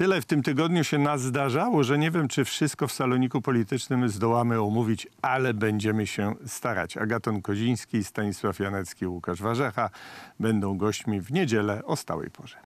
Tyle w tym tygodniu się nas zdarzało, że nie wiem, czy wszystko w saloniku politycznym zdołamy omówić, ale będziemy się starać. Agaton Koziński, Stanisław Janecki, Łukasz Warzecha będą gośćmi w niedzielę o stałej porze.